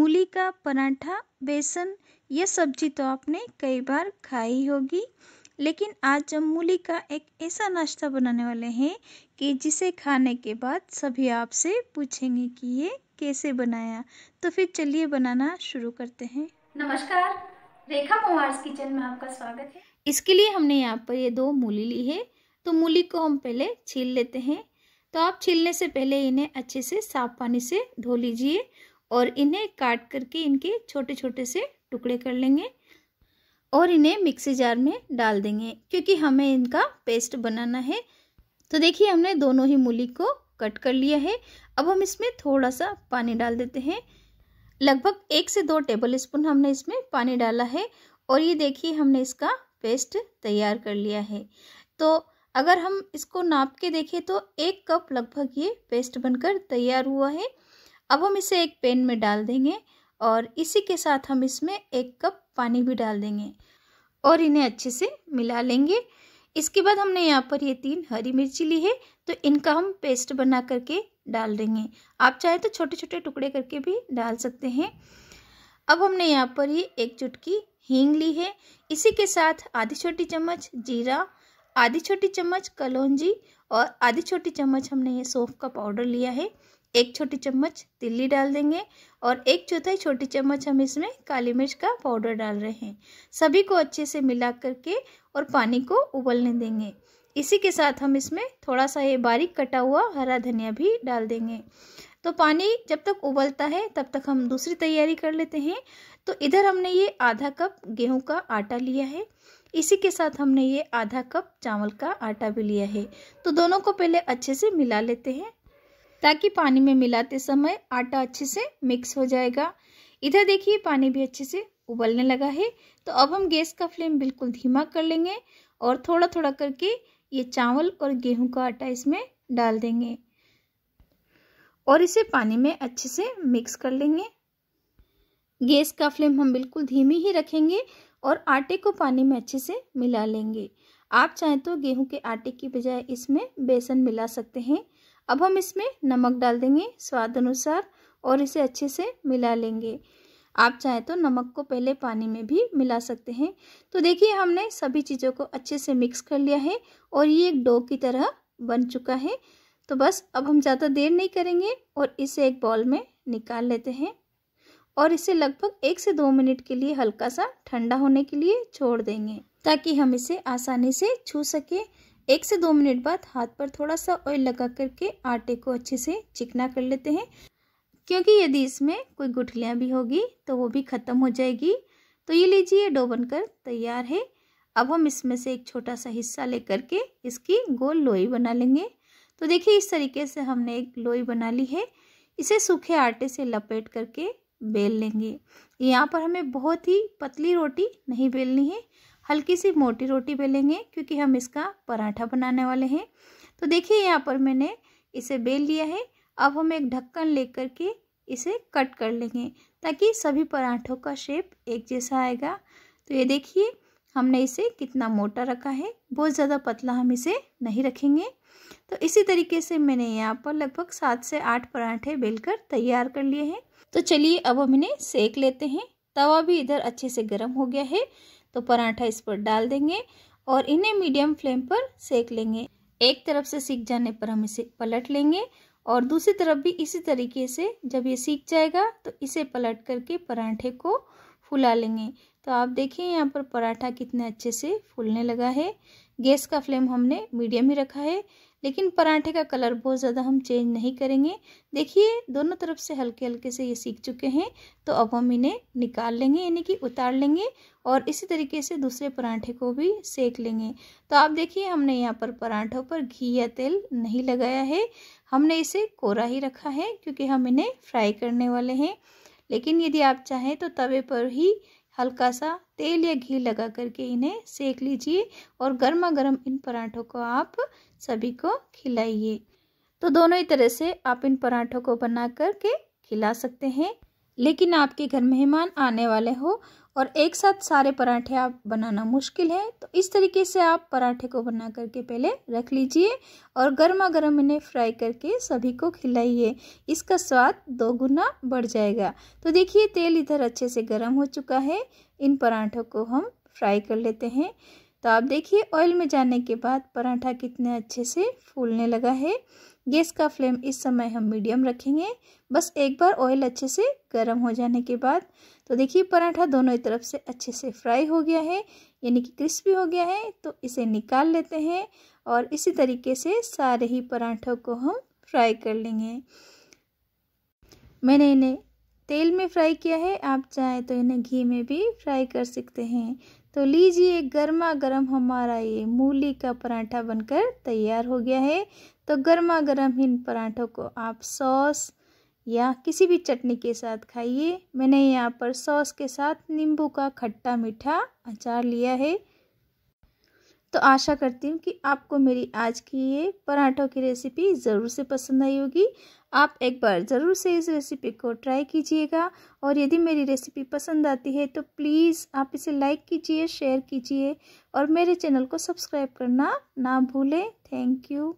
मूली का पराठा बेसन ये सब्जी तो आपने कई बार खाई होगी लेकिन आज हम मूली का एक ऐसा नाश्ता बनाने वाले हैं कि जिसे खाने के बाद सभी आपसे पूछेंगे कि ये कैसे बनाया तो फिर चलिए बनाना शुरू करते हैं नमस्कार रेखा पवार्स किचन में आपका स्वागत है इसके लिए हमने यहाँ पर ये दो मूली ली है तो मूली को हम पहले छील लेते हैं तो आप छीलने से पहले इन्हें अच्छे से साफ पानी से धो लीजिए और इन्हें काट करके इनके छोटे छोटे से टुकड़े कर लेंगे और इन्हें मिक्सी जार में डाल देंगे क्योंकि हमें इनका पेस्ट बनाना है तो देखिए हमने दोनों ही मूली को कट कर लिया है अब हम इसमें थोड़ा सा पानी डाल देते हैं लगभग एक से दो टेबल स्पून हमने इसमें पानी डाला है और ये देखिए हमने इसका पेस्ट तैयार कर लिया है तो अगर हम इसको नाप के देखें तो एक कप लगभग ये पेस्ट बनकर तैयार हुआ है अब हम इसे एक पेन में डाल देंगे और इसी के साथ हम इसमें एक कप पानी भी डाल देंगे और इन्हें अच्छे से मिला लेंगे इसके बाद हमने यहाँ पर ये तीन हरी मिर्ची ली है तो इनका हम पेस्ट बना करके डाल देंगे आप चाहे तो छोटे छोटे टुकड़े करके भी डाल सकते हैं अब हमने यहाँ पर ये एक चुटकी हींग ली है इसी के साथ आधी छोटी चम्मच जीरा आधी छोटी चम्मच कलौजी और आधी छोटी चम्मच हमने ये सौंफ का पाउडर लिया है एक छोटी चम्मच तिल्ली डाल देंगे और एक चौथाई छोटी चम्मच हम इसमें काली मिर्च का पाउडर डाल रहे हैं सभी को अच्छे से मिला करके और पानी को उबलने देंगे इसी के साथ हम इसमें थोड़ा सा ये बारीक कटा हुआ हरा धनिया भी डाल देंगे तो पानी जब तक उबलता है तब तक हम दूसरी तैयारी कर लेते हैं तो इधर हमने ये आधा कप गेहूं का आटा लिया है इसी के साथ हमने ये आधा कप चावल का आटा भी लिया है तो दोनों को पहले अच्छे से मिला लेते हैं ताकि पानी में मिलाते समय आटा अच्छे से मिक्स हो जाएगा इधर देखिए पानी भी अच्छे से उबलने लगा है तो अब हम गैस का फ्लेम बिल्कुल धीमा कर लेंगे और थोड़ा थोड़ा करके ये चावल और गेहूं का आटा इसमें डाल देंगे और इसे पानी में अच्छे से मिक्स कर लेंगे गैस का फ्लेम हम बिल्कुल धीमी ही रखेंगे और आटे को पानी में अच्छे से मिला लेंगे आप चाहें तो गेहूं के आटे की बजाय इसमें बेसन मिला सकते हैं अब हम इसमें नमक डाल देंगे स्वाद अनुसार और इसे अच्छे से मिला लेंगे आप चाहें तो नमक को पहले पानी में भी मिला सकते हैं तो देखिए हमने सभी चीज़ों को अच्छे से मिक्स कर लिया है और ये एक डो की तरह बन चुका है तो बस अब हम ज़्यादा देर नहीं करेंगे और इसे एक बॉल में निकाल लेते हैं और इसे लगभग एक से दो मिनट के लिए हल्का सा ठंडा होने के लिए छोड़ देंगे ताकि हम इसे आसानी से छू सकें एक से दो मिनट बाद हाथ पर थोड़ा सा ऑयल लगा करके आटे को अच्छे से चिकना कर लेते हैं क्योंकि यदि इसमें कोई गुठलियाँ भी होगी तो वो भी ख़त्म हो जाएगी तो ये लीजिए डो बनकर तैयार है अब हम इसमें से एक छोटा सा हिस्सा लेकर के इसकी गोल लोई बना लेंगे तो देखिए इस तरीके से हमने एक लोई बना ली है इसे सूखे आटे से लपेट करके बेल लेंगे यहाँ पर हमें बहुत ही पतली रोटी नहीं बेलनी है हल्की सी मोटी रोटी बेलेंगे क्योंकि हम इसका पराठा बनाने वाले हैं तो देखिए यहाँ पर मैंने इसे बेल लिया है अब हम एक ढक्कन लेकर के इसे कट कर लेंगे ताकि सभी पराठों का शेप एक जैसा आएगा तो ये देखिए हमने इसे कितना मोटा रखा है बहुत ज़्यादा पतला हम इसे नहीं रखेंगे तो इसी तरीके से मैंने यहाँ पर लगभग सात से आठ पराठे बेलकर तैयार कर लिए हैं तो चलिए अब हम इन्हें सेक लेते हैं तवा भी इधर अच्छे से गर्म हो गया है तो पराठा इस पर डाल देंगे और इन्हें मीडियम फ्लेम पर सेक लेंगे एक तरफ से सीख जाने पर हम इसे पलट लेंगे और दूसरी तरफ भी इसी तरीके से जब ये सीख जाएगा तो इसे पलट करके पराठे को फुला लेंगे तो आप देखिए यहाँ पर पराठा कितने अच्छे से फूलने लगा है गैस का फ्लेम हमने मीडियम ही रखा है लेकिन पराठे का कलर बहुत ज़्यादा हम चेंज नहीं करेंगे देखिए दोनों तरफ से हल्के हल्के से ये सीख चुके हैं तो अब हम इन्हें निकाल लेंगे यानी कि उतार लेंगे और इसी तरीके से दूसरे पराठे को भी सेक लेंगे तो आप देखिए हमने यहाँ पर पराठों पर घी या तेल नहीं लगाया है हमने इसे कोरा ही रखा है क्योंकि हम इन्हें फ्राई करने वाले हैं लेकिन यदि आप चाहें तो तवे पर ही हल्का सा तेल या घी लगा करके इन्हें सेक लीजिए और गर्मा गर्म इन पराठों को आप सभी को खिलाइए तो दोनों ही तरह से आप इन पराठों को बना करके खिला सकते हैं लेकिन आपके घर मेहमान आने वाले हो और एक साथ सारे पराठे आप बनाना मुश्किल है तो इस तरीके से आप पराठे को बना करके पहले रख लीजिए और गर्मा गर्म इन्हें फ्राई करके सभी को खिलाइए इसका स्वाद दो गुना बढ़ जाएगा तो देखिए तेल इधर अच्छे से गर्म हो चुका है इन पराठों को हम फ्राई कर लेते हैं तो आप देखिए ऑयल में जाने के बाद पराठा कितने अच्छे से फूलने लगा है गैस का फ्लेम इस समय हम मीडियम रखेंगे बस एक बार ऑयल अच्छे से गर्म हो जाने के बाद तो देखिए पराठा दोनों तरफ से अच्छे से फ्राई हो गया है यानी कि क्रिस्पी हो गया है तो इसे निकाल लेते हैं और इसी तरीके से सारे ही पराठों को हम फ्राई कर लेंगे मैंने इन्हें तेल में फ्राई किया है आप चाहें तो इन्हें घी में भी फ्राई कर सकते हैं तो लीजिए गर्मा गर्म हमारा ये मूली का पराठा बनकर तैयार हो गया है तो गर्मा गर्म इन पराठों को आप सॉस या किसी भी चटनी के साथ खाइए मैंने यहाँ पर सॉस के साथ नींबू का खट्टा मीठा अचार लिया है तो आशा करती हूँ कि आपको मेरी आज की ये पराठों की रेसिपी ज़रूर से पसंद आई होगी आप एक बार ज़रूर से इस रेसिपी को ट्राई कीजिएगा और यदि मेरी रेसिपी पसंद आती है तो प्लीज़ आप इसे लाइक कीजिए शेयर कीजिए और मेरे चैनल को सब्सक्राइब करना ना भूलें थैंक यू